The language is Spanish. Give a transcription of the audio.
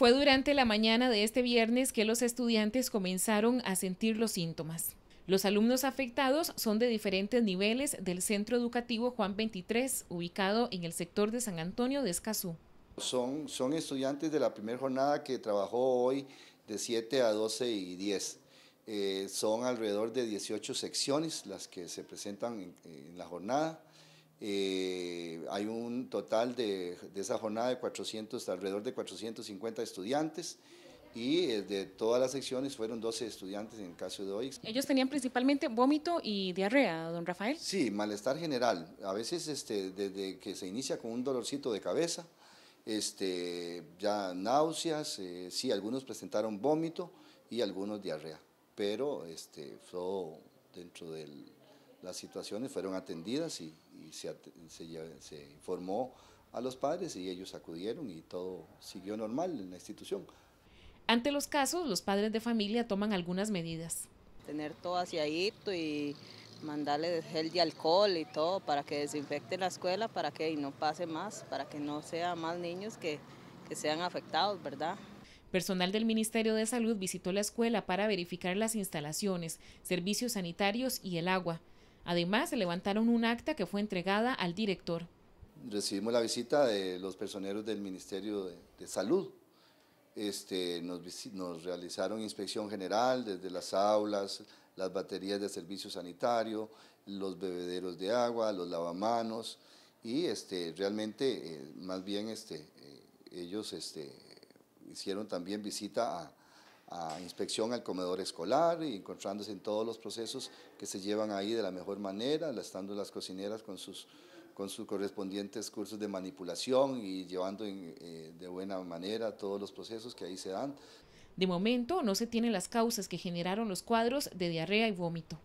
Fue durante la mañana de este viernes que los estudiantes comenzaron a sentir los síntomas. Los alumnos afectados son de diferentes niveles del Centro Educativo Juan 23, ubicado en el sector de San Antonio de Escazú. Son, estudiantes de la primera jornada que trabajó hoy de 7 a 12 y 10. Eh, son alrededor de 18 secciones las que se presentan en la jornada. Eh, hay un total de, de, esa jornada de 400, alrededor de 450 estudiantes y eh, de todas las secciones fueron 12 estudiantes en el caso de hoy. ¿Ellos tenían principalmente vómito y diarrea, don Rafael? Sí, malestar general. A veces este, desde que se inicia con un dolorcito de cabeza, este, ya náuseas, eh, sí, algunos presentaron vómito y algunos diarrea, pero este, fue dentro del, las situaciones fueron atendidas y, se, se, informó a los padres y ellos acudieron y todo siguió normal en la institución. Ante los casos, los padres de familia toman algunas medidas. Tener todo hacia ahí y mandarle gel de alcohol y todo para que desinfecte la escuela, para que no pase más, para que no sea más niños que, que sean afectados, ¿verdad? Personal del Ministerio de Salud visitó la escuela para verificar las instalaciones, servicios sanitarios y el agua. Además, se levantaron un acta que fue entregada al director. Recibimos la visita de los personeros del Ministerio de, Salud. Este, nos, realizaron inspección general desde las aulas, las baterías de servicio sanitario, los bebederos de agua, los lavamanos y este, realmente, eh, más bien, este, eh, ellos hicieron también visita a, a inspección al comedor escolar y encontrándose en todos los procesos que se llevan ahí de la mejor manera, estando las cocineras con sus, con sus correspondientes cursos de manipulación y llevando eh, de buena manera todos los procesos que ahí se dan. De momento no se tienen las causas que generaron los cuadros de diarrea y vómito.